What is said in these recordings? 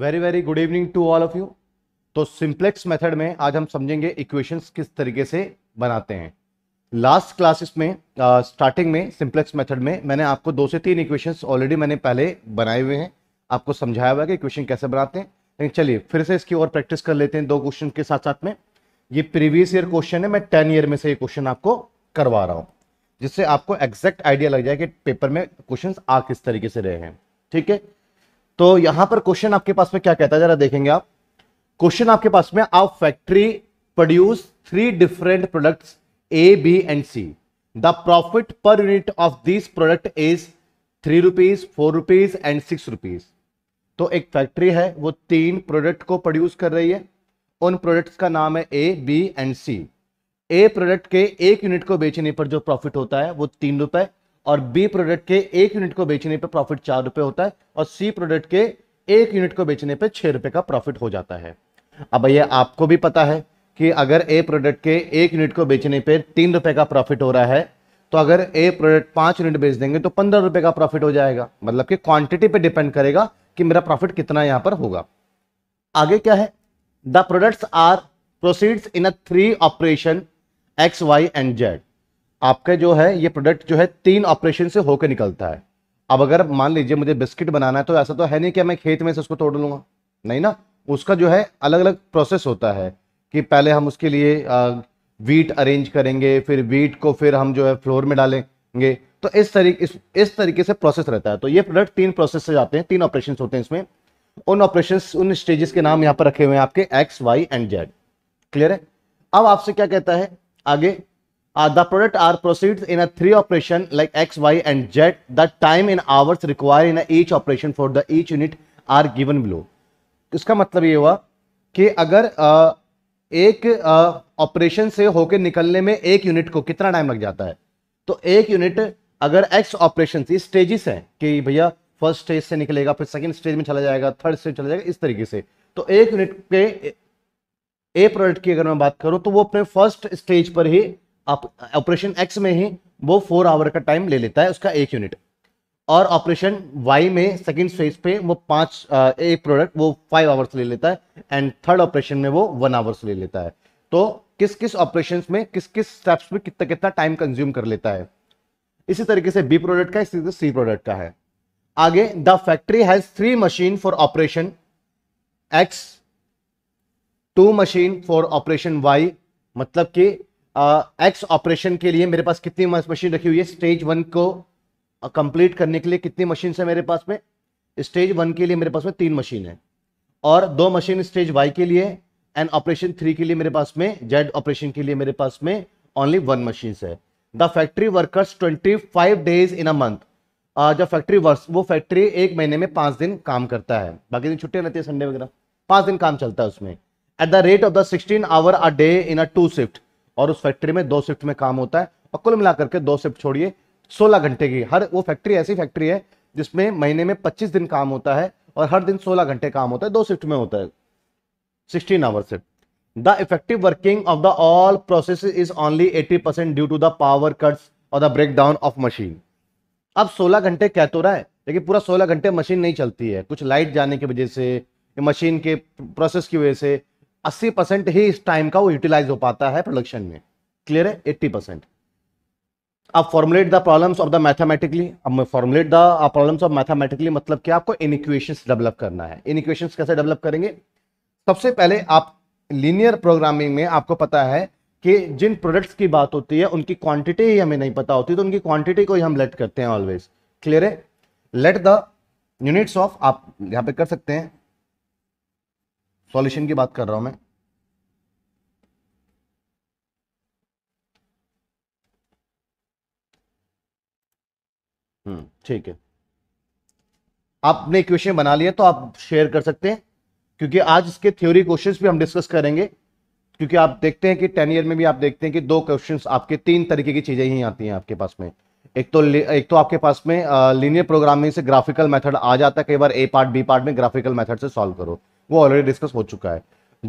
Very very good evening to all of you तो simplex method में आज हम समझेंगे इक्वेशंस किस तरीके से बनाते हैं लास्ट क्लासेस में स्टार्टिंग uh, में सिंप्लेक्स मेथड में मैंने आपको दो से तीन इक्वेशंस ऑलरेडी मैंने पहले बनाए हुए हैं आपको समझाया हुआ है कि इक्वेशन कैसे बनाते हैं लेकिन चलिए फिर से इसकी और प्रैक्टिस कर लेते हैं दो क्वेश्चन के साथ साथ में ये प्रीवियस ईयर क्वेश्चन है मैं टेन ईयर में से ये क्वेश्चन आपको करवा रहा हूँ जिससे आपको एग्जैक्ट आइडिया लग जाए कि पेपर में क्वेश्चन आ किस तरीके से रहे हैं ठीक है तो यहां पर क्वेश्चन आपके पास में क्या कहता है जरा देखेंगे आप क्वेश्चन आपके पास में आप factory produce three different products A B and C the profit per unit of this product is three rupees four rupees and six rupees तो एक फैक्ट्री है वो तीन प्रोडक्ट को प्रोड्यूस कर रही है उन प्रोडक्ट्स का नाम है A B and C A product के एक यूनिट को बेचने पर जो प्रॉफिट होता है वो तीन रुपए और बी प्रोडक्ट के एक यूनिट को बेचने पर प्रॉफिट चार रुपए होता है और सी प्रोडक्ट के एक यूनिट को बेचने पर छह रुपए का प्रॉफिट हो जाता है अब भैया आपको भी पता है कि अगर ए प्रोडक्ट के एक यूनिट को बेचने पर तीन रुपए का प्रॉफिट हो रहा है तो अगर ए प्रोडक्ट पांच यूनिट बेच देंगे तो पंद्रह रुपए का प्रॉफिट हो जाएगा मतलब कि क्वांटिटी पे डिपेंड करेगा कि मेरा प्रॉफिट कितना यहां पर होगा आगे क्या है the products are proceeds in a three operation X Y and Z आपका जो है ये प्रोडक्ट जो है तीन ऑपरेशन से होकर निकलता है अब अगर मान लीजिए मुझे बिस्किट बनाना है तो ऐसा तो है नहीं कि मैं खेत में से उसको तोड़ लूंगा नहीं ना उसका जो है अलग अलग प्रोसेस होता है कि पहले हम उसके लिए वीट अरेंज करेंगे फिर वीट को फिर हम जो है फ्लोर में डालेंगे तो इस तरीके इस, इस तरीके से प्रोसेस रहता है तो ये प्रोडक्ट तीन प्रोसेस से जाते हैं तीन ऑपरेशन होते हैं इसमें उन ऑपरेशन उन स्टेजेस के नाम यहाँ पर रखे हुए हैं आपके X Y and Z clear है अब आपसे क्या कहता है आगे Uh, the product are proceeds in a three operation like X, Y and Z. The time in hours required in each operation for the each unit are given इसका मतलब ये हुआ कि अगर आ, uh, एक ऑपरेशन uh, से होकर निकलने में एक यूनिट को कितना टाइम लग जाता है तो एक यूनिट अगर एक्स ऑपरेशन ये स्टेजेस हैं कि भैया फर्स्ट स्टेज से निकलेगा फिर सेकंड स्टेज में चला जाएगा थर्ड स्टेज चला जाएगा इस तरीके से तो एक यूनिट के ए प्रोडक्ट की अगर मैं बात करूं तो वो अपने फर्स्ट स्टेज पर ही ऑपरेशन एक्स में ही वो फोर आवर का टाइम ले लेता है उसका एक यूनिट और ऑपरेशन वाई में सेकंड फेज पे वो पांच एक प्रोडक्ट वो फाइव आवर्स ले लेता है एंड थर्ड ऑपरेशन में वो वन आवर्स ले लेता है तो किस किस ऑपरेशन में किस किस स्टेप्स में कितना कितना टाइम कंज्यूम कर लेता है इसी तरीके से बी प्रोडक्ट का इसी सी प्रोडक्ट का है आगे the factory has three machine for operation X two machine for operation Y मतलब कि एक्स ऑपरेशन के लिए मेरे पास कितनी मशीन रखी हुई है स्टेज वन को कंप्लीट करने के लिए कितनी मशीन है मेरे पास में स्टेज वन के लिए मेरे पास में तीन मशीन है और दो मशीन स्टेज वाई के लिए एंड ऑपरेशन थ्री के लिए मेरे पास में जेड ऑपरेशन के लिए मेरे पास में ओनली वन मशीन है the factory workers twenty five days in a month जो फैक्ट्री वर्क वो फैक्ट्री एक महीने में पांच दिन काम करता है बाकी दिन छुट्टियां रहती है संडे वगैरह पांच दिन काम चलता है उसमें at the rate of the sixteen hour a day in a two shift और उस फैक्ट्री में दो शिफ्ट में काम होता है और कुल मिलाकर के दो शिफ्ट छोड़िए सोलह घंटे की हर वो फैक्ट्री ऐसी फैक्ट्री है जिसमें महीने में पच्चीस दिन काम होता है और हर दिन सोलह घंटे काम होता है दो शिफ्ट में होता है sixteen hour shift the effective working of the all process is only eighty percent due to the power cuts और the break down of machine अब सोलह घंटे कह तो रहा है लेकिन पूरा सोलह घंटे मशीन नहीं चलती है कुछ लाइट जाने की वजह से मशीन के प्रोसेस की वजह से 80 परसेंट ही इस टाइम का वो यूटिलाइज हो पाता है प्रोडक्शन में क्लियर है एट्टी परसेंट अब formulate the problems of the mathematically अब formulate the problems of mathematically मतलब क्या आपको इन इक्वेशन डेवलप करना है इन इक्वेशन कैसे डेवलप करेंगे सबसे पहले आप लीनियर प्रोग्रामिंग में आपको पता है कि जिन प्रोडक्ट्स की बात होती है उनकी क्वांटिटी ही हमें नहीं पता होती तो उनकी क्वांटिटी को ही हम लेट करते हैं ऑलवेज क्लियर है लेट द यूनिट्स ऑफ आप यहां पे कर सकते हैं सॉल्यूशन की बात कर रहा हूं मैं हम्म। ठीक है आपने क्वेश्चन बना लिया तो आप शेयर कर सकते हैं क्योंकि आज इसके थ्योरी क्वेश्चंस भी हम डिस्कस करेंगे क्योंकि आप देखते हैं कि टेन ईयर में भी आप देखते हैं कि दो क्वेश्चन आपके तीन तरीके की चीजें ही आती हैं आपके पास में एक तो एक तो आपके पास में लीनियर प्रोग्रामिंग से ग्राफिकल मेथड आ जाता है कई बार ए पार्ट बी पार्ट में ग्राफिकल मेथड से सॉल्व करो वो ऑलरेडी डिस्कस हो चुका है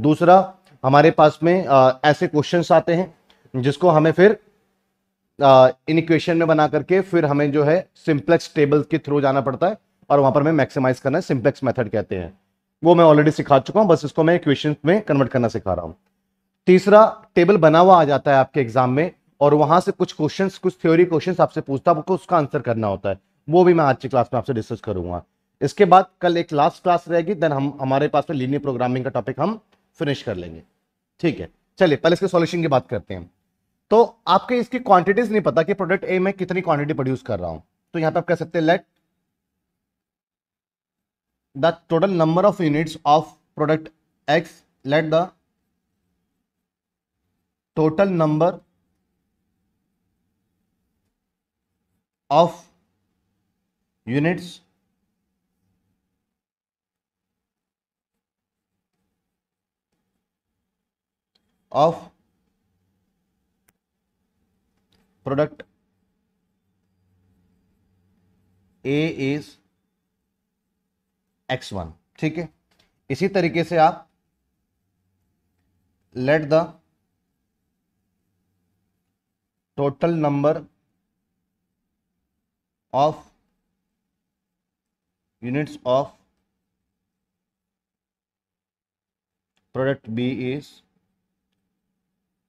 दूसरा हमारे पास में आ, ऐसे क्वेश्चंस आते हैं जिसको हमें फिर इन इक्वेशन में बना करके फिर हमें जो है सिंप्लेक्स टेबल के थ्रू जाना पड़ता है और वहां पर हमें मैक्सिमाइज करना है सिंप्लेक्स मेथड कहते हैं वो मैं ऑलरेडी सिखा चुका हूं बस इसको मैं इक्वेशन में कन्वर्ट करना सिखा रहा हूं तीसरा टेबल बना हुआ आ जाता है आपके एग्जाम में और वहां से कुछ क्वेश्चन कुछ थ्योरी क्वेश्चन आपसे पूछता है आपको उसका आंसर करना होता है वो भी मैं आज की क्लास में आपसे डिस्कस करूंगा इसके बाद कल एक लास्ट क्लास रहेगी देन हम हमारे पास में लीनियर प्रोग्रामिंग का टॉपिक हम फिनिश कर लेंगे ठीक है चलिए पहले इसके सॉल्यूशन की बात करते हैं तो आपके इसकी क्वांटिटीज नहीं पता कि प्रोडक्ट ए में कितनी क्वांटिटी प्रोड्यूस कर रहा हूं तो यहां पे आप कह सकते हैं let the total number of units of product X let the total number of units of product A is X one ठीक है इसी तरीके से आप let the total number of units of product B is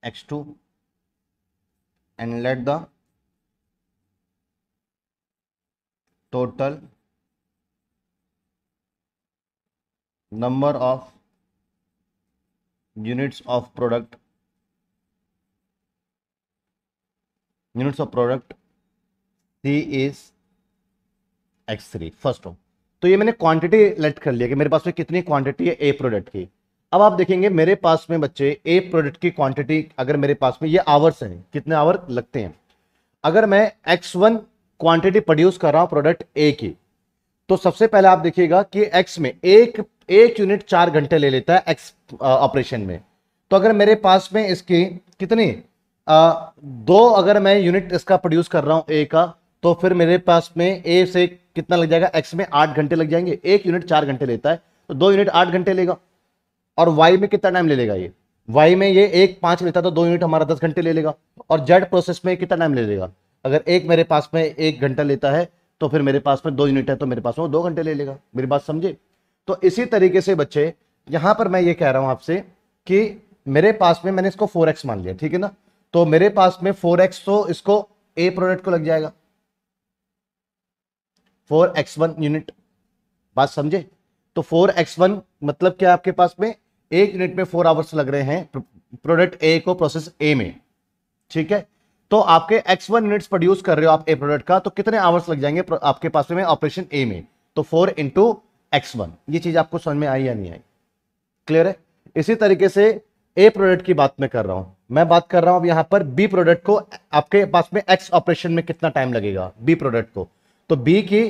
X two and let the total number of units of product units of product C is X3 first हो तो ये मैंने क्वांटिटी लेट कर लिया कि मेरे पास में कितनी क्वांटिटी है ए प्रोडक्ट की अब आप देखेंगे मेरे पास में बच्चे एक प्रोडक्ट की क्वांटिटी अगर मेरे पास में ये आवर्स है कितने आवर लगते हैं अगर मैं एक्स वन क्वांटिटी प्रोड्यूस कर रहा हूं प्रोडक्ट ए की तो सबसे पहले आप देखिएगा कि एक्स में एक एक यूनिट चार घंटे ले लेता है एक्स ऑपरेशन में तो अगर मेरे पास में इसकी कितनी आ, दो अगर मैं यूनिट इसका प्रोड्यूस कर रहा हूं ए का तो फिर मेरे पास में ए से कितना लग जाएगा एक्स में आठ घंटे लग जाएंगे एक यूनिट चार घंटे लेता है तो दो यूनिट आठ घंटे लेगा और वाई में कितना टाइम ले लेगा ये वाई में ये एक पांच लेता तो दो यूनिट हमारा दस घंटे ले लेगा और जेड प्रोसेस में कितना टाइम ले लेगा अगर एक मेरे पास में एक घंटा लेता है तो फिर मेरे पास में दो यूनिट है तो मेरे पास में दो घंटे ले लेगा मेरी बात समझे तो इसी तरीके से बच्चे यहां पर मैं ये कह रहा हूं आपसे कि मेरे पास में मैंने इसको फोर मान लिया ठीक है ना तो मेरे पास में फोर तो इसको ए प्रोडक्ट को लग जाएगा फोर एक्स वन यूनिट बात समझे तो फोर एक्स वन मतलब क्या आपके पास में एक यूनिट में फोर आवर्स लग रहे हैं प्रोडक्ट ए को प्रोसेस ए में ठीक है तो आपके एक्स वन यूनिट प्रोड्यूस कर रहे हो आप ए प्रोडक्ट का तो कितने आवर्स लग जाएंगे आपके पास में ऑपरेशन ए में तो फोर इंटू एक्स वन ये चीज आपको समझ में आई या नहीं आई क्लियर है इसी तरीके से ए प्रोडक्ट की बात मैं कर रहा हूं मैं बात कर रहा हूं यहां पर बी प्रोडक्ट को आपके पास में एक्स ऑपरेशन में कितना टाइम लगेगा बी प्रोडक्ट को तो बी की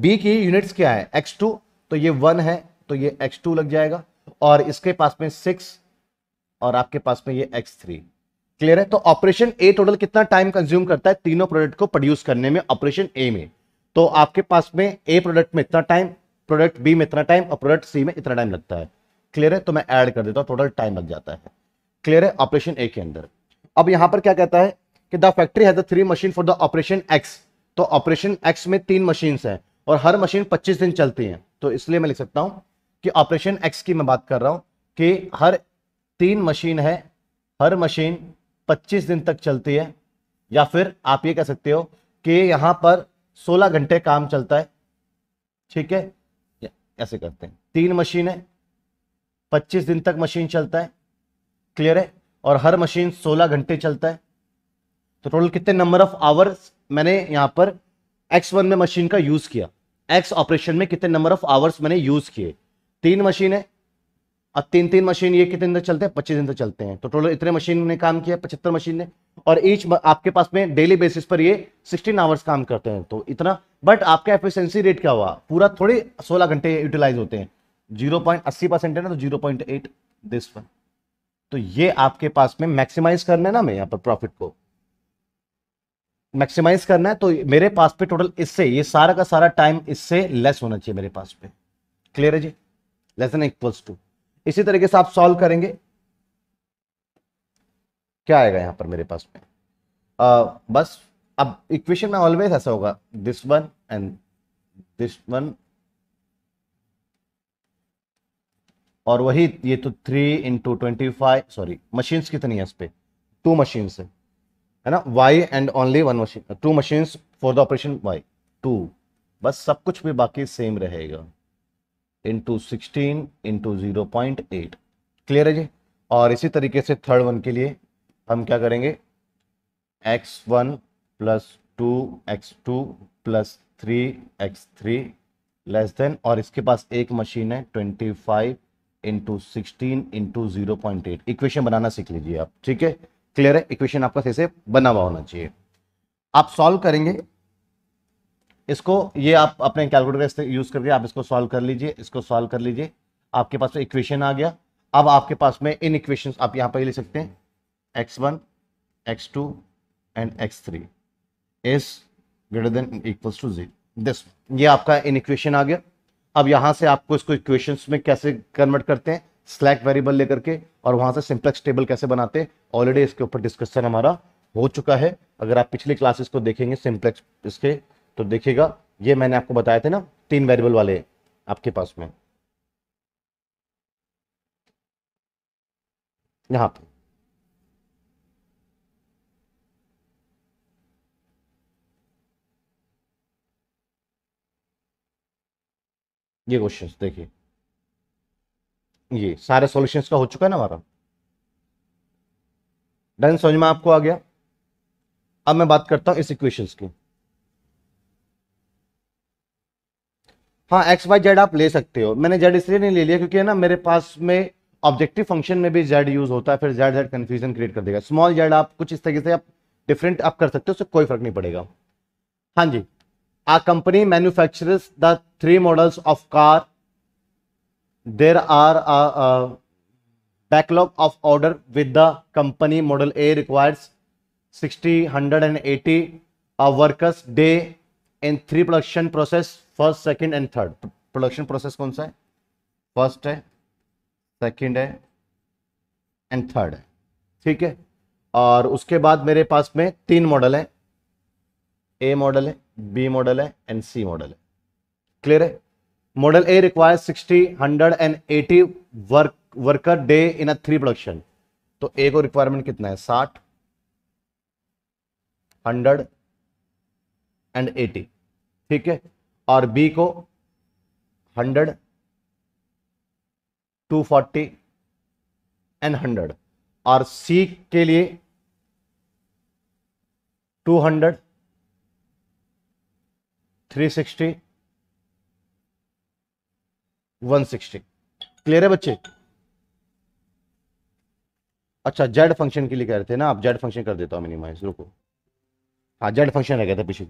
बी की यूनिट्स क्या है एक्स टू तो ये वन है तो ये एक्स टू लग जाएगा और इसके पास में सिक्स और आपके पास में ये एक्स थ्री क्लियर है तो ऑपरेशन ए टोटल कितना टाइम कंज्यूम करता है तीनों प्रोडक्ट को प्रोड्यूस करने में ऑपरेशन ए में तो आपके पास में ए प्रोडक्ट में इतना टाइम प्रोडक्ट बी में इतना टाइम और प्रोडक्ट सी में इतना टाइम लगता है क्लियर है तो मैं ऐड कर देता हूँ टोटल टाइम लग जाता है क्लियर है ऑपरेशन ए के अंदर अब यहां पर क्या कहता है कि द फैक्ट्री है three machine for the operation X तो ऑपरेशन एक्स में तीन मशीन है और हर मशीन पच्चीस दिन चलती है तो इसलिए मैं लिख सकता हूं कि ऑपरेशन एक्स की मैं बात कर रहा हूं कि हर तीन मशीन है हर मशीन 25 दिन तक चलती है या फिर आप ये कह सकते हो कि यहां पर 16 घंटे काम चलता है ठीक है ऐसे करते हैं तीन मशीन है पच्चीस दिन तक मशीन चलता है क्लियर है और हर मशीन सोलह घंटे चलता है तो टोटल कितने नंबर ऑफ आवर्स मैंने यहां पर एक्स वन में मशीन का यूज़ किया एक्स ऑपरेशन में कितने नंबर ऑफ आवर्स मैंने यूज़ किए तीन मशीन है और तीन तीन मशीन ये कितने दिन तक चलते हैं पच्चीस दिन तक चलते हैं तो टोटल इतने मशीन ने काम किया पचहत्तर मशीन ने और ईच आपके पास में डेली बेसिस पर ये सिक्सटीन आवर्स काम करते हैं तो इतना बट आपका एफिशिएंसी रेट क्या हुआ पूरा थोड़े सोलह घंटे यूटिलाइज होते हैं जीरो पॉइंट अस्सी परसेंट है ना तो zero point eight this one तो ये आपके पास में मैक्सिमाइज करना है ना मैं यहाँ पर प्रॉफिट को मैक्सिमाइज करना है तो मेरे पास पे टोटल इससे ये सारा का सारा टाइम इससे लेस होना चाहिए मेरे पास पे क्लियर है जी लेस देन इक्वल्स टू इसी तरीके से आप सॉल्व करेंगे क्या आएगा यहां पर मेरे पास में आ, बस अब इक्वेशन में ऑलवेज ऐसा होगा this one and this one और वही ये तो three into twenty five sorry machines कितनी है इस पर टू मशीन्स है है ना Y and only one machine two machines for the operation Y two बस सब कुछ भी बाकी सेम रहेगा into sixteen into zero point eight clear है जी और इसी तरीके से थर्ड वन के लिए हम क्या करेंगे X one plus two X two plus three X three less than और इसके पास एक मशीन है twenty five into sixteen into zero point eight equation बनाना सीख लीजिए आप ठीक है क्लियर है इक्वेशन आपका सही बना हुआ होना चाहिए आप सॉल्व करेंगे इसको ये आप अपने कैलकुलेटर यूज करके आप इसको सॉल्व कर लीजिए इसको सॉल्व कर लीजिए आपके पास में इक्वेशन आ गया अब आपके पास में इन इक्वेशन आप यहाँ पर ले सकते हैं X one X two and X three is greater than equals to zero this ये आपका इन इक्वेशन आ गया अब यहाँ से आपको इसको इक्वेशन में कैसे कन्वर्ट करते हैं स्लैक वेरिएबल लेकर के और वहाँ से सिंप्लेक्स टेबल कैसे बनाते हैं ऑलरेडी इसके ऊपर डिस्कशन हमारा हो चुका है अगर आप पिछली क्लासेस को देखेंगे सिंप्लेक्स इसके तो देखिएगा ये मैंने आपको बताए थे ना तीन वेरिएबल वाले आपके पास में यहां पे ये क्वेश्चन देखिए ये सारे सॉल्यूशंस का हो चुका है ना हमारा डन समझ में आपको आ गया अब मैं बात करता हूं इस इक्वेशंस की हाँ एक्स वाई जेड आप ले सकते हो मैंने जेड इसलिए नहीं ले लिया क्योंकि है ना मेरे पास में ऑब्जेक्टिव फंक्शन में भी जेड यूज होता है फिर जेड जेड कन्फ्यूजन क्रिएट कर देगा स्मॉल जेड आप कुछ इस तरीके से आप डिफरेंट आप कर सकते हो उससे कोई फर्क नहीं पड़ेगा हाँ जी a company manufacture the three models of car there are backlog of order with the company model A requires sixty hundred and eighty workers day in three production process first second and third production process कौन सा है first है second है and third है ठीक है और उसके बाद मेरे पास में तीन मॉडल है ए मॉडल है बी मॉडल है एंड सी मॉडल है क्लियर है model A require sixty hundred and eighty work worker day in a three production तो ए को रिक्वायरमेंट कितना है साठ हंड्रेड एंड एटी ठीक है और बी को hundred two forty and hundred और सी के लिए two hundred three sixty one sixty clear है बच्चे अच्छा जेड फंक्शन के लिए कह रहे थे ना आप जेड फंक्शन कर देता हूं मिनिमाइज रुको हाँ जेड फंक्शन रह गया था पीछे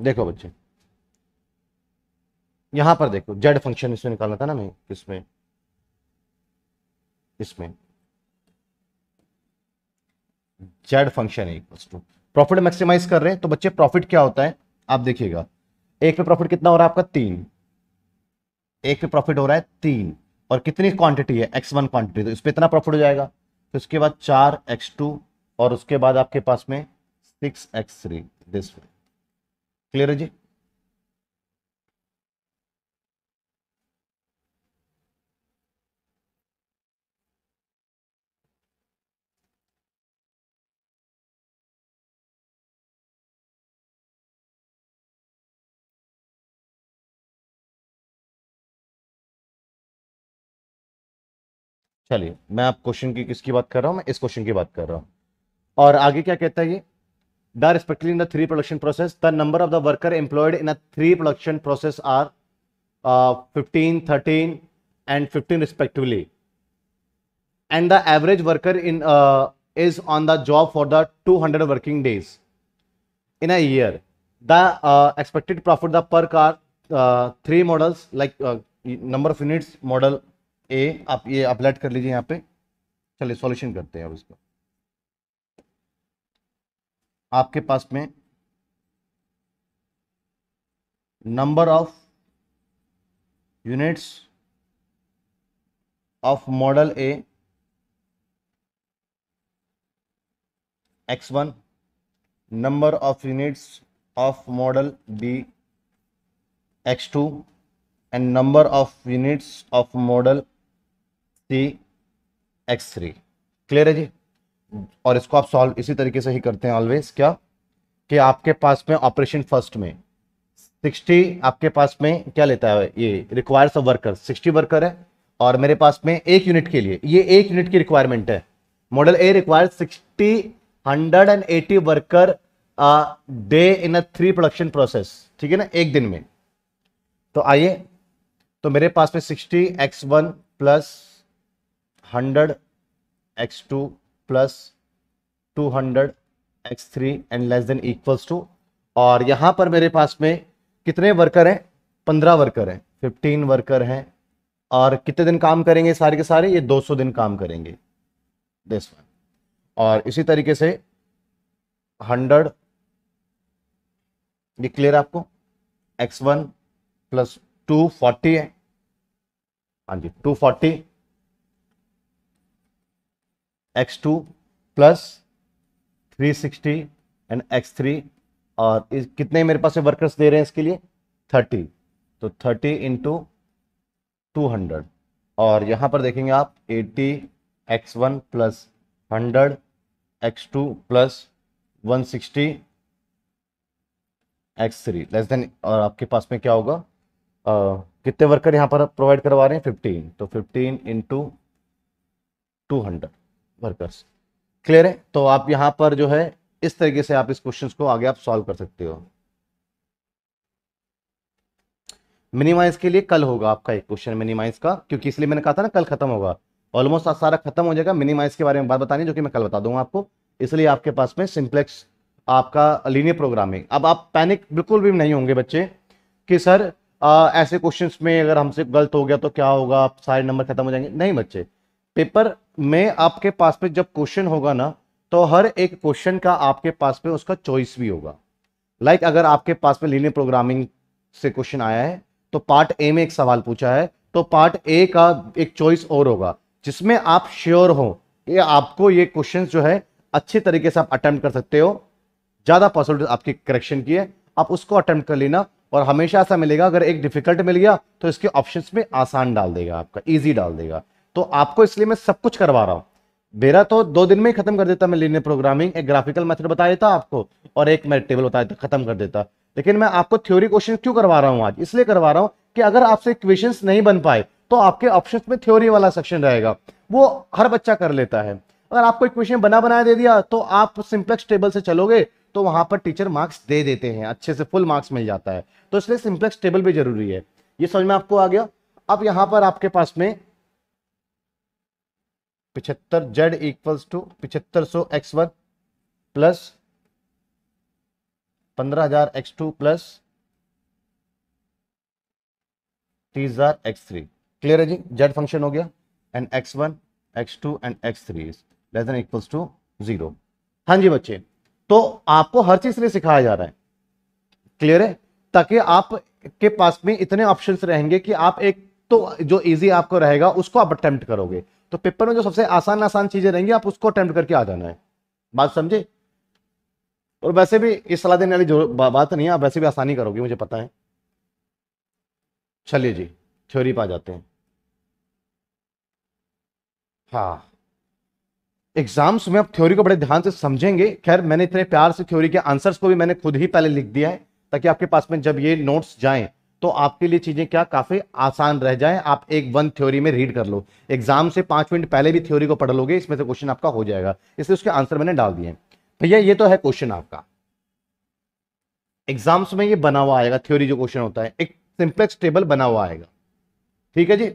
देखो बच्चे यहां पर देखो जेड फंक्शन इसमें निकालना था ना मैं किसमें इसमें जेड फंक्शन है टू प्रॉफिट मैक्सिमाइज कर रहे हैं तो बच्चे प्रॉफिट क्या होता है आप देखिएगा एक पे प्रॉफिट कितना हो रहा है आपका तीन एक पे प्रॉफिट हो रहा है तीन और कितनी क्वांटिटी है एक्स वन क्वांटिटी तो इस पर इतना प्रॉफिट हो जाएगा फिर उसके बाद चार एक्स टू और उसके बाद आपके पास में six X three this way clear है जी चलिए मैं आप क्वेश्चन की किसकी बात कर रहा हूं मैं इस क्वेश्चन की बात कर रहा हूं और आगे क्या कहता है ये that respectively in the three production process, the number of the worker employed in a three production process are uh, 15, 13 and 15 respectively. And the average worker in uh, is on the job for the 200 working days in a year. The uh, expected profit the per car, uh, three models like uh, number of units model A, You ये अपलाइट कर लीजिए यहाँ पे आपके पास में number of units of model A X one number of units of model B X two and number of units of model C X three clear है जी और इसको आप सॉल्व इसी तरीके से ही करते हैं ऑलवेज क्या कि आपके पास में ऑपरेशन फर्स्ट में 60 आपके पास में क्या लेता है ये रिक्वायर्स अ वर्कर 60 वर्कर है और मेरे पास में एक यूनिट के लिए ये एक यूनिट की रिक्वायरमेंट है model A require 60 180 worker day in a three production process ठीक है ना एक दिन में तो आइए तो मेरे पास में sixty X one plus hundred X two plus two hundred X three and less than equals to और यहां पर मेरे पास में कितने वर्कर हैं पंद्रह वर्कर हैं फिफ्टीन वर्कर हैं और कितने दिन काम करेंगे सारे के सारे ये दो सौ दिन काम करेंगे दिस वन और इसी तरीके से हंड्रेड ये क्लियर आपको X one plus two forty है हाँ जी two forty X two plus three sixty and X three और इस कितने मेरे पास वर्कर्स दे रहे हैं इसके लिए थर्टी तो थर्टी इंटू टू हंड्रेड और यहाँ पर देखेंगे आप eighty X one plus hundred X two plus one sixty X three less than और आपके पास में क्या होगा uh, कितने वर्कर यहाँ पर प्रोवाइड करवा रहे हैं फिफ्टीन तो fifteen into two hundred workers clear है तो आप यहाँ पर जो है इस तरीके से आप इस क्वेश्चन को आगे आप सॉल्व कर सकते हो मिनिमाइज के लिए कल होगा आपका एक क्वेश्चन मिनिमाइज का क्योंकि इसलिए मैंने कहा था ना कल खत्म होगा ऑलमोस्ट सारा खत्म हो जाएगा मिनिमाइज के बारे में बात बतानी जो कि मैं कल बता दूंगा आपको इसलिए आपके पास में सिंप्लेक्स आपका लीनियर प्रोग्रामिंग अब आप पैनिक बिल्कुल भी नहीं होंगे बच्चे कि सर आ, ऐसे क्वेश्चंस में अगर हमसे गलत हो गया तो क्या होगा सारे नंबर खत्म हो जाएंगे नहीं बच्चे पेपर में आपके पास पे जब क्वेश्चन होगा ना तो हर एक क्वेश्चन का आपके पास पे उसका चॉइस भी होगा लाइक like अगर आपके पास पे लीनियर प्रोग्रामिंग से क्वेश्चन आया है तो पार्ट ए में एक सवाल पूछा है तो पार्ट ए का एक चॉइस और होगा जिसमें आप श्योर हो कि आपको ये क्वेश्चन जो है अच्छे तरीके से आप अटैम्प्ट कर सकते हो ज़्यादा पॉसिबिलिटी तो आपकी करेक्शन की है आप उसको अटैम्प्ट कर लेना और हमेशा ऐसा मिलेगा अगर एक डिफिकल्ट मिल गया तो इसके ऑप्शंस में आसान डाल देगा आपका इजी डाल देगा तो आपको इसलिए मैं सब कुछ करवा रहा हूँ मेरा तो दो दिन में ही खत्म कर देता मैं लीनियर प्रोग्रामिंग एक ग्राफिकल मेथड बता देता आपको और एक मैं टेबल बता देता खत्म कर देता लेकिन मैं आपको थ्योरी क्वेश्चन क्यों करवा रहा हूँ आज इसलिए करवा रहा हूँ कि अगर आपसे क्वेश्चन नहीं बन पाए तो आपके ऑप्शन में थ्योरी वाला सेक्शन रहेगा वो हर बच्चा कर लेता है अगर आपको इक्वेशन बना बनाया दे दिया तो आप सिंप्लेक्स टेबल से चलोगे तो वहां पर टीचर मार्क्स दे देते हैं अच्छे से फुल मार्क्स मिल जाता है तो इसलिए सिंप्लेक्स टेबल भी जरूरी है ये समझ में आपको आ गया अब यहाँ पर आपके पास में पिछहत्तर जेड इक्वल्स टू पिछहत्तर सो एक्स वन प्लस पंद्रह हजार एक्स टू प्लस तीस हजार एक्स थ्री क्लियर है जी जेड फंक्शन हो गया and X one X two and X three less than equals to zero हाँ जी बच्चे तो आपको हर चीज के सिखाया जा रहा है क्लियर है ताकि आप के पास में इतने ऑप्शंस रहेंगे कि आप एक तो जो इजी आपको रहेगा उसको आप अटेम्प्ट करोगे तो पेपर में जो सबसे आसान आसान चीजें रहेंगी आप उसको अटेम्प्ट करके आ जाना है बात समझे और वैसे भी इस सलाह देने वाली जो बात नहीं है आप वैसे भी आसानी करोगे मुझे पता है चलिए जी थ्योरी पर आ जाते हैं हाँ एग्जाम्स में आप थ्योरी को बड़े ध्यान से समझेंगे खैर मैंने इतने प्यार से थ्योरी के आंसर्स को भी मैंने खुद ही पहले लिख दिया है ताकि आपके पास में जब ये नोट्स जाएं तो आपके लिए चीज़ें क्या काफ़ी आसान रह जाए आप एक वन थ्योरी में रीड कर लो एग्जाम से पांच मिनट पहले भी थ्योरी को पढ़ लोगे इसमें से क्वेश्चन आपका हो जाएगा इसलिए उसके आंसर मैंने डाल दिए भैया ये तो है क्वेश्चन आपका एग्जाम्स में ये बना हुआ आएगा थ्योरी जो क्वेश्चन होता है एक सिंप्लेक्स टेबल बना हुआ आएगा ठीक है जी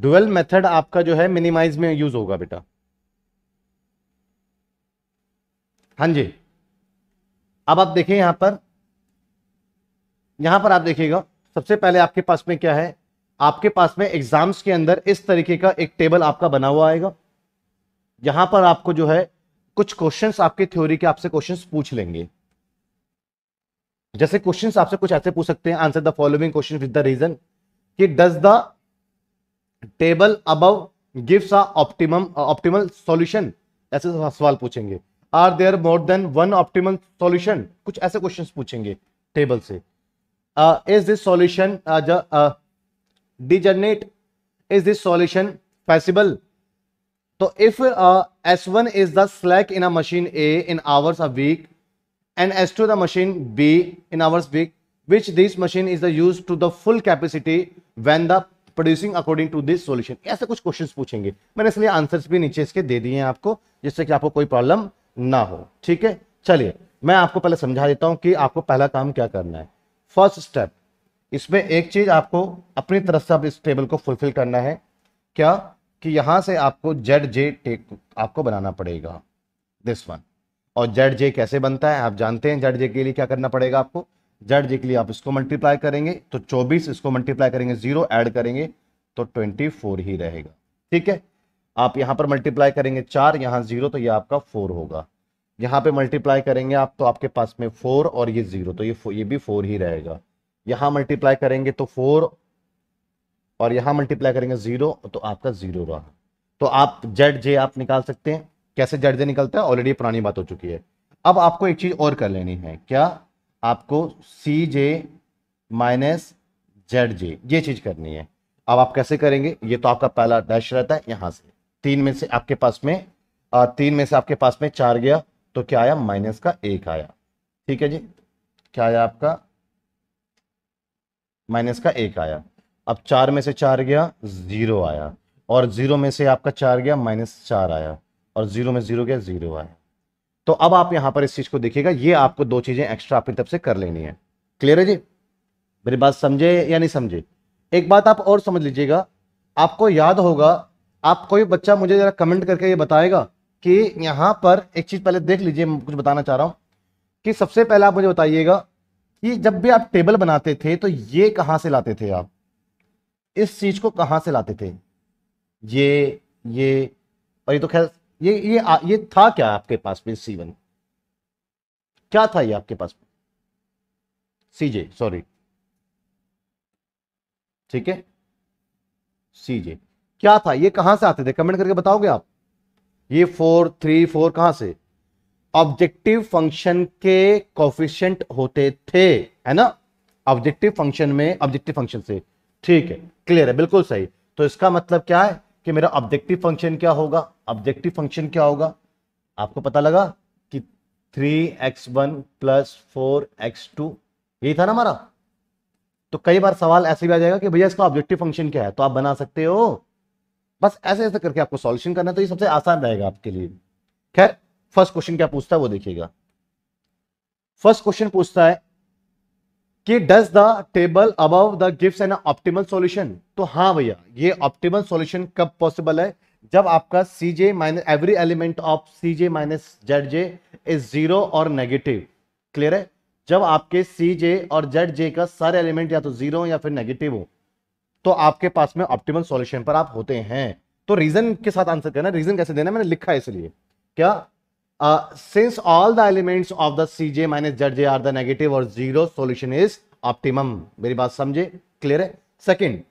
डुअल मेथड आपका जो है मिनिमाइज में यूज होगा बेटा हाँ जी अब आप देखें यहां पर यहां पर आप देखिएगा सबसे पहले आपके पास में क्या है आपके पास में एग्जाम्स के अंदर इस तरीके का एक टेबल आपका बना हुआ आएगा यहां पर आपको जो है कुछ क्वेश्चंस आपके थ्योरी के आपसे क्वेश्चंस पूछ लेंगे जैसे क्वेश्चंस आपसे कुछ ऐसे पूछ सकते हैं answer the following question with the reason कि does the table above gives optimum optimal solution ऐसे सवाल पूछेंगे are there more than one optimal solution कुछ ऐसे क्वेश्चंस पूछेंगे टेबल से is this solution degenerate is this solution feasible तो if S one is the slack in a machine A in hours a week and S two the machine B in hours week which this machine is the use to the full capacity when the producing according to this solution ऐसे कुछ question पूछेंगे मैंने इसलिए answer भी नीचे इसके दे दिए हैं आपको जिससे कि आपको कोई प्रॉब्लम ना हो ठीक है चलिए मैं आपको पहले समझा देता हूं कि आपको पहला काम क्या करना है फर्स्ट स्टेप इसमें एक चीज आपको अपनी तरफ से आप इस टेबल को फुलफिल करना है क्या कि यहां से आपको जेड जे टेक आपको बनाना पड़ेगा दिस वन और जेड जे कैसे बनता है आप जानते हैं जेड जे के लिए क्या करना पड़ेगा आपको जेड जी के लिए आप इसको मल्टीप्लाई करेंगे तो 24 इसको मल्टीप्लाई करेंगे जीरो ऐड करेंगे तो 24 ही रहेगा ठीक है आप यहाँ पर मल्टीप्लाई करेंगे चार यहां जीरो तो ये आपका फोर होगा यहां पे मल्टीप्लाई करेंगे आप तो आपके पास में फोर और ये जीरो तो ये ये भी फोर ही रहेगा यहाँ मल्टीप्लाई करेंगे तो फोर और यहां मल्टीप्लाई करेंगे जीरो तो आपका जीरो रहा तो आप जेड जे आप निकाल सकते हैं कैसे जेड जे निकलता है ऑलरेडी पुरानी बात हो चुकी है अब आपको एक चीज और कर लेनी है क्या आपको सी जे माइनस जेड जे ये चीज़ करनी है अब आप कैसे करेंगे ये तो आपका पहला डैश रहता है यहाँ से तीन में से आपके पास में आ, तीन में से आपके पास में चार गया तो क्या आया माइनस का एक आया ठीक है जी क्या आया आपका माइनस का एक आया अब चार में से चार गया जीरो आया और जीरो में से आपका चार गया माइनस चार आया और जीरो में जीरो गया जीरो आया तो अब आप यहां पर इस चीज को देखिएगा ये आपको दो चीजें एक्स्ट्रा अपनी तरफ से कर लेनी है क्लियर है जी मेरी बात समझे या नहीं समझे एक बात आप और समझ लीजिएगा आपको याद होगा आप कोई बच्चा मुझे जरा कमेंट करके ये बताएगा कि यहाँ पर एक चीज पहले देख लीजिए कुछ बताना चाह रहा हूँ कि सबसे पहले आप मुझे बताइएगा कि जब भी आप टेबल बनाते थे तो ये कहाँ से लाते थे आप इस चीज को कहाँ से लाते थे ये ये और ये तो खैर ये ये आ, ये था क्या आपके पास में सी वन क्या था ये आपके पास सीजे सॉरी ठीक है सीजे क्या था ये कहां से आते थे कमेंट करके बताओगे आप ये फोर थ्री फोर कहां से ऑब्जेक्टिव फंक्शन के कॉफिशेंट होते थे है ना ऑब्जेक्टिव फंक्शन में ऑब्जेक्टिव फंक्शन से ठीक है क्लियर है बिल्कुल सही तो इसका मतलब क्या है कि मेरा ऑब्जेक्टिव फंक्शन क्या होगा ऑब्जेक्टिव फंक्शन क्या होगा आपको पता लगा कि three X one plus four x two यही था ना हमारा तो कई बार सवाल ऐसे भी आ जाएगा कि भैया इसका ऑब्जेक्टिव फंक्शन क्या है तो आप बना सकते हो बस ऐसे ऐसे करके आपको सॉल्यूशन करना तो ये सबसे आसान रहेगा आपके लिए खैर फर्स्ट क्वेश्चन क्या पूछता है वो देखिएगा फर्स्ट क्वेश्चन पूछता है कि does the table above the gift an optimal solution तो हाँ भैया ये ऑप्टिमल सोल्यूशन कब पॉसिबल है जब आपका C J minus every element of C J minus Z J is zero और नेगेटिव क्लियर है जब आपके सी जे और जेड जे का सारे एलिमेंट या तो जीरो या फिर नेगेटिव हो तो आपके पास में ऑप्टिमल सॉल्यूशन पर आप होते हैं तो रीजन के साथ आंसर देना रीजन कैसे देना मैंने लिखा है इसलिए क्या Uh, since all the elements of the Cj minus Zj are the negative or zero, solution is optimum. मेरी बात समझे क्लियर है second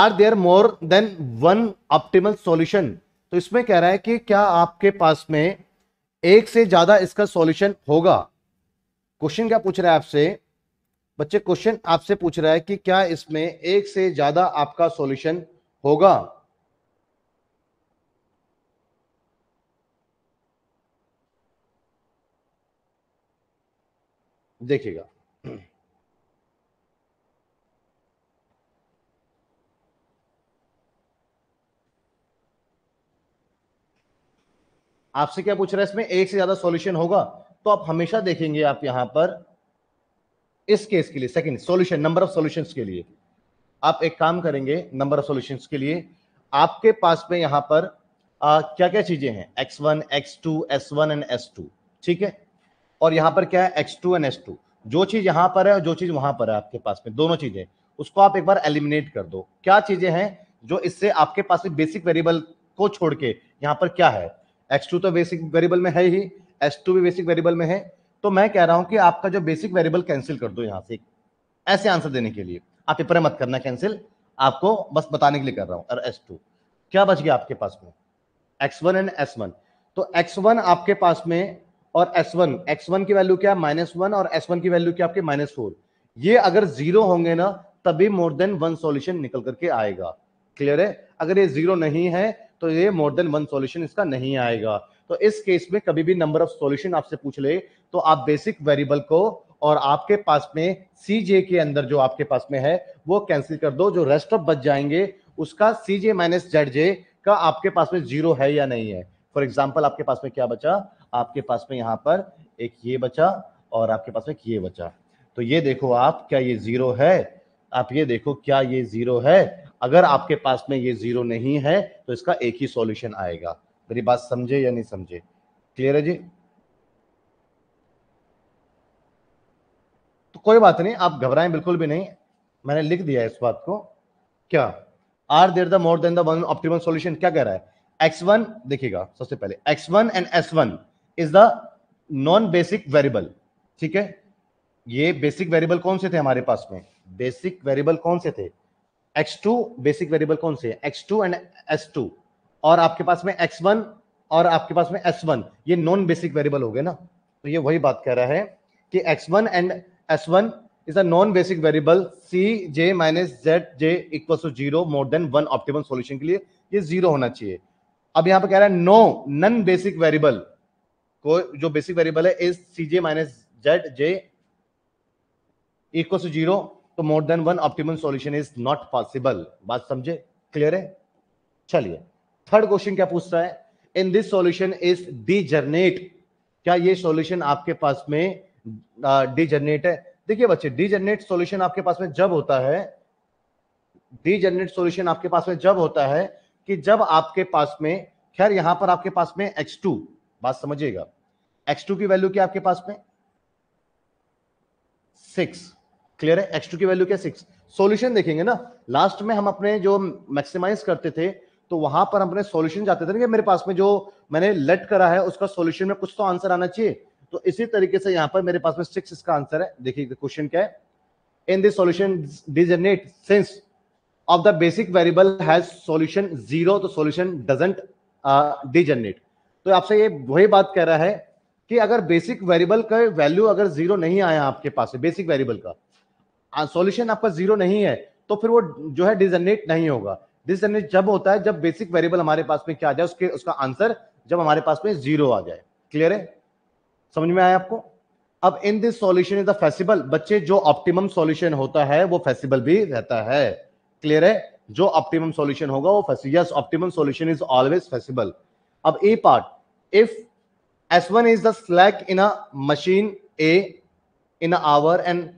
are there more than one optimal solution तो इसमें कह रहा है कि क्या आपके पास में एक से ज्यादा इसका सोल्यूशन होगा क्वेश्चन क्या पूछ रहा है आपसे बच्चे क्वेश्चन आपसे पूछ रहा है कि क्या इसमें एक से ज्यादा आपका सॉल्यूशन होगा देखिएगा आपसे क्या पूछ रहा है इसमें एक से ज्यादा सॉल्यूशन होगा तो आप हमेशा देखेंगे आप यहां पर इस केस के लिए second solution number of solutions के लिए आप एक काम करेंगे नंबर ऑफ सॉल्यूशंस के लिए आपके पास में यहां पर आ, क्या क्या चीजें हैं X one X two S one and S two ठीक है और यहाँ पर क्या है X two and S two जो चीज यहाँ पर है और जो चीज वहां पर है आपके पास में दोनों चीजें उसको आप एक बार एलिमिनेट कर दो क्या चीजें हैं जो इससे आपके पास में बेसिक वेरिएबल को छोड़ के यहाँ पर क्या है एक्स टू तो बेसिक वेरिएबल में है ही एस टू भी बेसिक वेरिएबल में है तो मैं कह रहा हूँ कि आपका जो बेसिक वेरिएबल कैंसिल कर दो यहाँ से ऐसे आंसर देने के लिए आप पेपर मत करना कैंसिल आपको बस बताने के लिए कर रहा हूँ एस टू क्या बच गया आपके पास में x one and S one तो एक्स वन आपके पास में और एस वन एक्स वन की वैल्यू क्या माइनस वन और एस वन की वैल्यू क्या आपके माइनस फोर ये अगर जीरो होंगे ना तभी मोर देन वन सॉल्यूशन निकल करके आएगा क्लियर है अगर ये जीरो नहीं है तो ये मोर देन वन सॉल्यूशन इसका नहीं आएगा तो इस केस में कभी भी नंबर ऑफ सॉल्यूशन आपसे पूछ ले तो आप बेसिक वेरिएबल को और आपके पास में सी जे के अंदर जो आपके पास में है वो कैंसिल कर दो जो रेस्ट ऑफ बच जाएंगे उसका सी जे माइनस जेड जे का आपके पास में जीरो है या नहीं है फॉर एग्जाम्पल आपके पास में क्या बचा आपके पास में यहाँ पर एक ये बचा और आपके पास में एक ये बचा तो ये देखो आप क्या ये जीरो है आप ये देखो क्या ये जीरो है अगर आपके पास में ये जीरो नहीं है तो इसका एक ही सॉल्यूशन आएगा मेरी बात समझे या नहीं समझे क्लियर है जी तो कोई बात नहीं आप घबराएं बिल्कुल भी नहीं मैंने लिख दिया इस बात को क्या are there the more than the one solution क्या कह रहा है एक्स वन देखिएगा सबसे पहले X one and S one is the non basic variable ठीक है ये बेसिक वेरिएबल कौन से थे हमारे पास में बेसिक वेरिएबल कौन से थे x2 बेसिक वेरिएबल कौन से x2 एंड s2 और आपके पास में x1 और आपके पास में s1 ये नॉन बेसिक वेरिएबल हो गए ना तो ये वही बात कह रहा है कि x1 and s1 is a non basic variable c j minus Z J equal to zero more than one optimum solution के लिए ये जीरो होना चाहिए अब यहां पे कह रहा है नो नॉन बेसिक वेरिएबल को जो बेसिक वेरिएबल है is C J minus Z J equal to zero तो more than one optimum solution is not possible बात समझे क्लियर है चलिए थर्ड क्वेश्चन क्या पूछ रहा है in this solution is degenerate क्या ये सॉल्यूशन आपके पास में डी जनरेट है देखिए बच्चे डी जनरेट सॉल्यूशन आपके पास में जब होता है डी जनरेट सॉल्यूशन आपके पास में जब होता है कि जब आपके पास में खैर यहां पर आपके पास में एक्स टू बात समझिएगा x2 की वैल्यू क्या आपके पास में सिक्स क्लियर है x2 की वैल्यू क्या सिक्स सॉल्यूशन देखेंगे ना लास्ट में हम अपने जो मैक्सिमाइज करते थे तो वहां पर हम अपने सॉल्यूशन जाते थे ना कि मेरे पास में जो मैंने लेट करा है उसका सॉल्यूशन में कुछ तो आंसर आना चाहिए तो इसी तरीके से यहां पर मेरे पास में सिक्स इसका आंसर है देखिए क्वेश्चन क्या है in this solution degenerate since of the basic variable has solution zero तो सॉल्यूशन doesn't डिजनेट uh, तो आपसे ये वही बात कह रहा है कि अगर बेसिक वेरिएबल का वैल्यू अगर जीरो नहीं आया आपके पास बेसिक वेरिएबल का सॉल्यूशन आपका जीरो नहीं है तो फिर वो जो है डिजनरेट नहीं होगा डिजनरेट जब होता है जब बेसिक वेरिएबल हमारे पास में क्या आ जाए उसके उसका आंसर जब हमारे पास में जीरो आ जाए क्लियर है समझ में आया आपको अब in this solution is the feasible बच्चे जो ऑप्टिमम सॉल्यूशन होता है वो फेसिबल भी रहता है क्लियर है जो ऑप्टिमम सॉल्यूशन होगा वो yes optimum solution is always feasible अब A part if S one is the slack in a machine A in hour and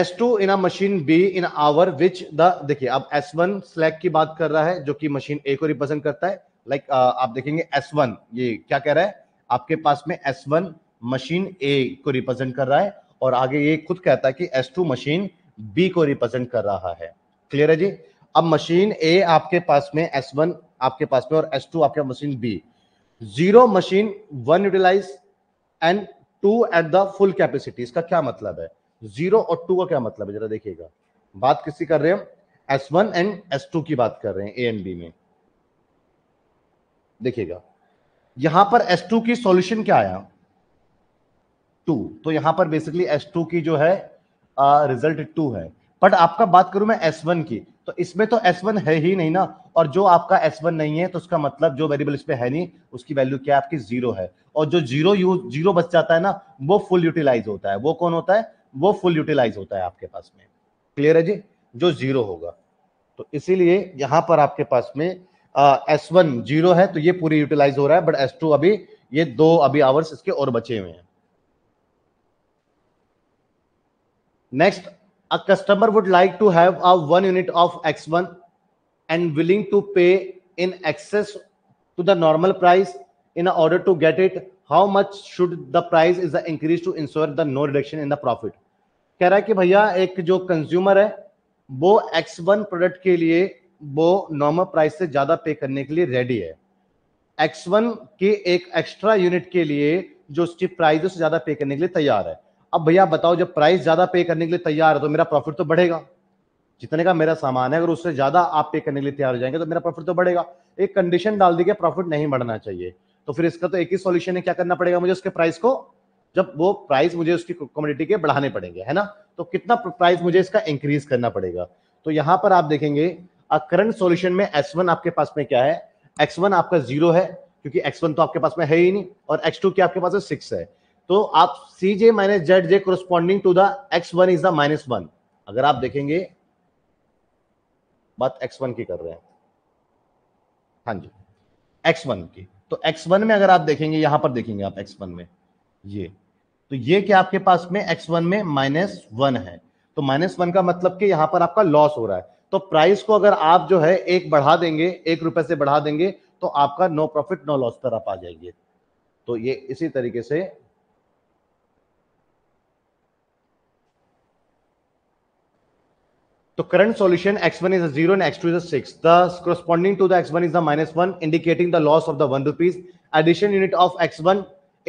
S two in a machine B in hour which the देखिए अब one slack की बात कर रहा है जो कि मशीन ए को रिप्रेजेंट करता है लाइक like, uh, आप देखेंगे एस वन ये क्या कह रहा है आपके पास में एस वन मशीन ए को रिप्रेजेंट कर रहा है और आगे ये खुद कहता है कि एस टू मशीन बी को रिप्रेजेंट कर रहा है क्लियर है जी अब मशीन ए आपके पास में एस वन आपके पास में और एस टू आपके machine B zero machine one utilize and two at the full capacity इसका क्या मतलब है जीरो और टू का क्या मतलब है जरा देखिएगा बात किसकी कर रहे हैं S one and S two की बात कर रहे हैं ए एंड बी में देखिएगा यहां पर एस टू की सॉल्यूशन क्या आया टू तो यहां पर बेसिकली एस टू की जो है रिजल्ट uh, टू है बट आपका बात करूं मैं एस वन की तो इसमें तो एस वन है ही नहीं ना और जो आपका एस वन नहीं है तो उसका मतलब जो वेरिएबल इसमें है नहीं उसकी वैल्यू क्या आपकी जीरो है और जो जीरो यूज जीरो बच जाता है ना वो फुल यूटिलाइज होता है वो कौन होता है वो फुल यूटिलाइज होता है आपके पास में क्लियर है जी जो जीरो होगा तो इसीलिए यहां पर आपके पास में एस वन जीरो है तो ये पूरी यूटिलाइज हो रहा है बट एस टू अभी ये दो अभी आवर्स इसके और बचे हुए हैं next a customer would like to have a one unit of X1 and willing to pay in excess to the normal price in order to get it, how much should the price is the increase to ensure the no reduction in the profit? कह रहा है कि भैया एक जो consumer है वो X1 product के लिए वो नॉर्मल प्राइस से ज़्यादा पे करने के लिए रेडी है X1 के एक एक्स्ट्रा यूनिट के लिए जो उसकी प्राइस है उससे ज़्यादा पे करने के लिए तैयार है अब भैया बताओ जब प्राइस ज़्यादा पे करने के लिए तैयार है तो मेरा प्रॉफिट तो बढ़ेगा जितने का मेरा सामान है अगर उससे ज़्यादा आप पे करने के लिए तैयार हो जाएंगे तो मेरा प्रॉफिट तो बढ़ेगा एक कंडीशन डाल दी कि प्रॉफिट नहीं बढ़ना चाहिए तो फिर इसका तो एक ही सोल्यूशन है क्या करना पड़ेगा मुझे उसके प्राइस को जब वो प्राइस मुझे उसकी कम्युनिटी के बढ़ाने पड़ेंगे है ना तो कितना प्राइस मुझे इसका इंक्रीज करना पड़ेगा तो यहाँ पर आप देखेंगे करंट सोल्यूशन में एस आपके पास में क्या है एक्स आपका जीरो है क्योंकि एक्स तो आपके पास में है ही नहीं और एक्स क्या आपके पास है सिक्स है तो आप C J minus Z J corresponding to the x one is the minus one अगर आप देखेंगे बात एक्स वन की कर रहे हैं हाँ जी एक्स वन की तो एक्स वन में अगर आप देखेंगे यहां पर देखेंगे आप एक्स वन में ये तो ये क्या आपके पास में एक्स वन में माइनस वन है तो माइनस वन का मतलब कि यहां पर आपका लॉस हो रहा है तो प्राइस को अगर आप जो है एक बढ़ा देंगे एक रुपए से बढ़ा देंगे तो आपका नो प्रॉफिट नो लॉस पर आप आ जाएंगे तो ये इसी तरीके से तो current solution X one is zero and X two is six the corresponding to the x1 one is the minus one indicating the loss of the one rupees addition unit of x1 one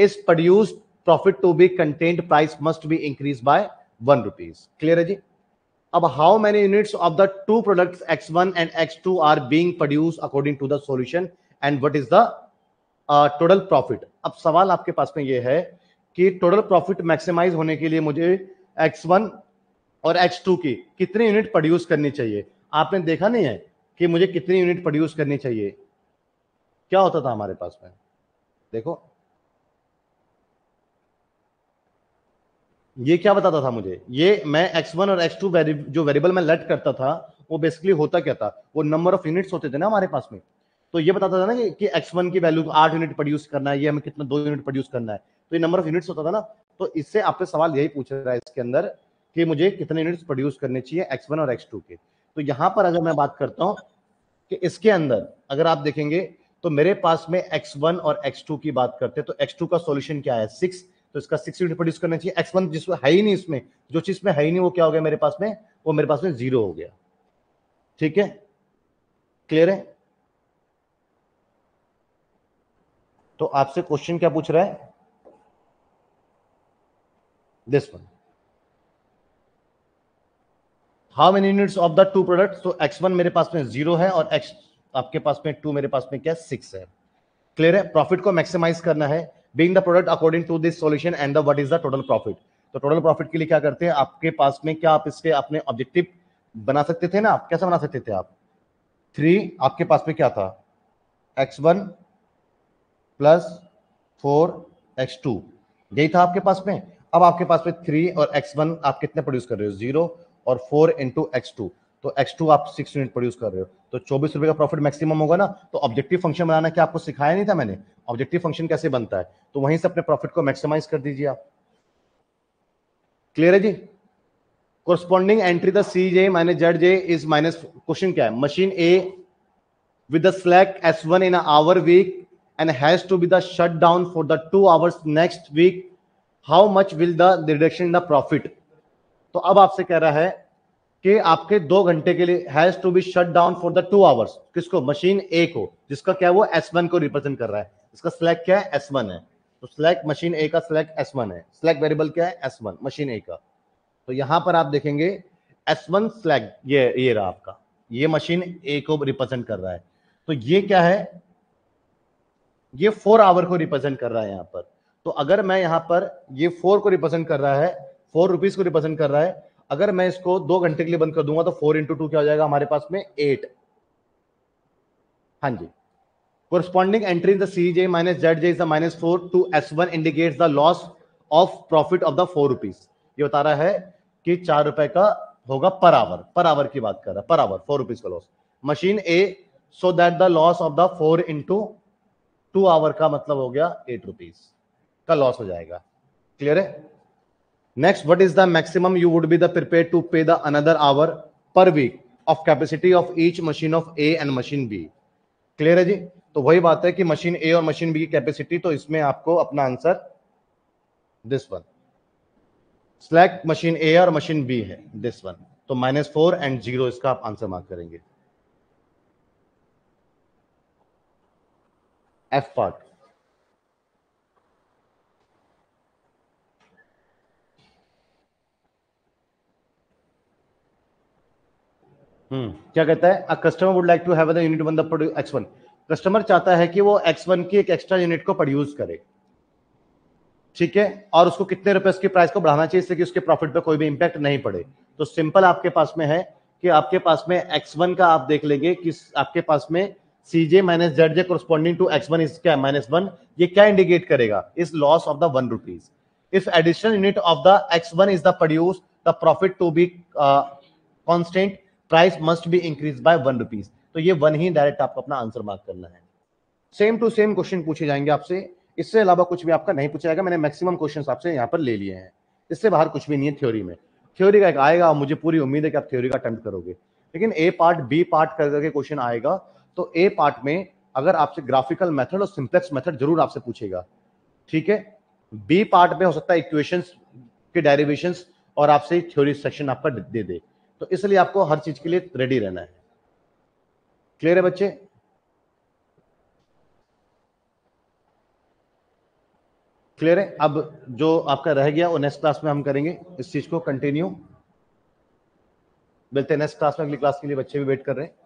is produced profit to be content price must be increase by one rupees clear है जी अब how many units of the two products x1 and x2 are being produce according to the solution and what is the total profit अब सवाल आपके पास में यह है कि टोटल प्रॉफिट मैक्सिमाइज होने के लिए मुझे एक्स वन और एच टू की कितनी यूनिट प्रोड्यूस करनी चाहिए आपने देखा नहीं है कि मुझे कितनी यूनिट प्रोड्यूस करनी चाहिए क्या होता था हमारे पास में देखो ये क्या बताता था मुझे ये मैं एक्स वन और एक्स टू जो वेरिएबल में लेट करता था वो बेसिकली होता क्या था वो नंबर ऑफ यूनिट्स होते थे ना हमारे पास में तो ये बताता था ना कि, एक्स वन की वैल्यू आठ यूनिट प्रोड्यूस करना है ये हमें कितना दो यूनिट प्रोड्यूस करना है तो ये नंबर ऑफ यूनिट्स होता था ना तो इससे आपसे सवाल यही पूछ रहा है इसके अंदर कि मुझे कितने यूनिट्स प्रोड्यूस करने चाहिए एक्स वन और एक्स टू के तो यहां पर अगर मैं बात करता हूं कि इसके अंदर अगर आप देखेंगे तो मेरे पास में एक्स वन और एक्स टू की बात करते हैं तो एक्स टू का सोल्यूशन क्या है सिक्स तो इसका सिक्स यूनिट प्रोड्यूस करना चाहिए एक्स वन जिसमें है ही नहीं इसमें जो चीज में है ही नहीं वो क्या हो गया मेरे पास में वो मेरे पास में जीरो हो गया ठीक है क्लियर है तो आपसे क्वेश्चन क्या पूछ रहा है this one how many units of the two product तो एक्स वन मेरे पास में जीरो है और एक्स आपके पास में टू मेरे पास में क्या सिक्स है क्लियर है प्रॉफिट को मैक्सिमाइज करना है being the product according to this solution and the what is the total profit तो टोटल प्रॉफिट के लिए क्या करते हैं आपके पास में क्या आप इसके अपने ऑब्जेक्टिव बना सकते थे ना आप कैसे बना सकते थे आप थ्री आपके पास में क्या था x one plus four x two यही था आपके पास में अब आपके पास में थ्री और एक्स वन आप कितने प्रोड्यूस कर रहे हो जीरो और फोर इंटू एक्स टू तो एक्स टू आप सिक्स यूनिट प्रोड्यूस कर रहे हो तो चौबीस रुपए का प्रॉफिट मैक्सिमम होगा ना तो ऑब्जेक्टिव फंक्शन बनाना क्या आपको सिखाया नहीं था मैंने ऑब्जेक्टिव फंक्शन कैसे बनता है तो वहीं से अपने प्रॉफिट को मैक्सिमाइज कर दीजिए आप क्लियर है जी corresponding entry the c J minus Z J is minus question क्या है machine A with the slack s one in our week and has to be the shut down for the two hours next week how much will the reduction in the profit तो अब आपसे कह रहा है कि आपके दो घंटे के लिए has to be shut down for the two hours किसको मशीन ए को जिसका क्या वो एस वन को रिप्रेजेंट कर रहा है इसका स्लैक क्या है एस वन है तो स्लैक मशीन ए का स्लैक एस वन है स्लैक वेरिएबल क्या है एस वन मशीन ए का तो यहां पर आप देखेंगे एस वन स्लैक ये ये रहा आपका ये मशीन ए को रिप्रेजेंट कर रहा है तो ये क्या है ये फोर आवर को रिप्रेजेंट कर रहा है यहां पर तो अगर मैं यहां पर ये फोर को रिप्रेजेंट कर रहा है फोर रुपीज को रिप्रेजेंट कर रहा है अगर मैं इसको दो घंटे के लिए बंद कर दूंगा तो फोर इंटू टू क्या हो जाएगा हमारे पास में एट हाँ जी corresponding entry corresponding entry j minus Z J is the minus four to S one indicate the loss of profit of the four rupees ये बता रहा है कि चार रुपए का होगा पर आवर पर आवर की बात कर रहा है पर आवर फोर रुपीज का loss machine A so that the loss of the four into two hour का मतलब हो गया एट रुपीज का लॉस हो जाएगा क्लियर है next what is the maximum you would be the prepare to pay the another hour per week of capacity of each machine of A and machine B clear है जी तो वही बात है कि मशीन ए और machine B की capacity तो इसमें आपको अपना answer this one slack machine A और मशीन बी है दिस वन तो माइनस फोर एंड जीरो इसका आप आंसर मार्क करेंगे एफ पार्ट Hmm. क्या कहता है customer would like to have the unit one x one customer चाहता है कि वो एक्स वन की एक एक्स्ट्रा यूनिट को प्रोड्यूस करे ठीक है और उसको कितने रुपए उसकी प्राइस को बढ़ाना चाहिए इससे कि उसके प्रॉफिट पे कोई भी इंपैक्ट नहीं पड़े तो सिंपल आपके पास में है कि आपके पास में एक्स वन का आप देख लेंगे कि आपके पास में c J minus Z j corresponding to x one is क्या माइनस वन ये क्या इंडिकेट करेगा इस loss of the one rupees if additional unit of the x one is the produce the profit to be constant price must be increase by one rupees तो ये one ही direct आपको अपना answer mark करना है same to same question पूछे जाएंगे आपसे इससे अलावा कुछ भी आपका नहीं पूछा जाएगा मैंने मैक्सिमम क्वेश्चन आपसे यहाँ पर ले लिए हैं इससे बाहर कुछ भी नहीं है थ्योरी में थ्योरी का एक आएगा मुझे पूरी उम्मीद है कि आप थ्योरी का अटेम्प्ट करोगे लेकिन ए पार्ट बी पार्ट कर करके क्वेश्चन आएगा तो ए पार्ट में अगर आपसे ग्राफिकल मेथड और सिंप्लेक्स मेथड जरूर आपसे पूछेगा ठीक है बी पार्ट में हो सकता है इक्वेशंस के डेरिवेशंस और आपसे थ्योरी सेक्शन आपका दे दे तो इसलिए आपको हर चीज के लिए रेडी रहना है क्लियर है बच्चे क्लियर है अब जो आपका रह गया वो नेक्स्ट क्लास में हम करेंगे इस चीज को कंटिन्यू मिलते हैं नेक्स्ट क्लास में अगली क्लास के लिए बच्चे भी वेट कर रहे हैं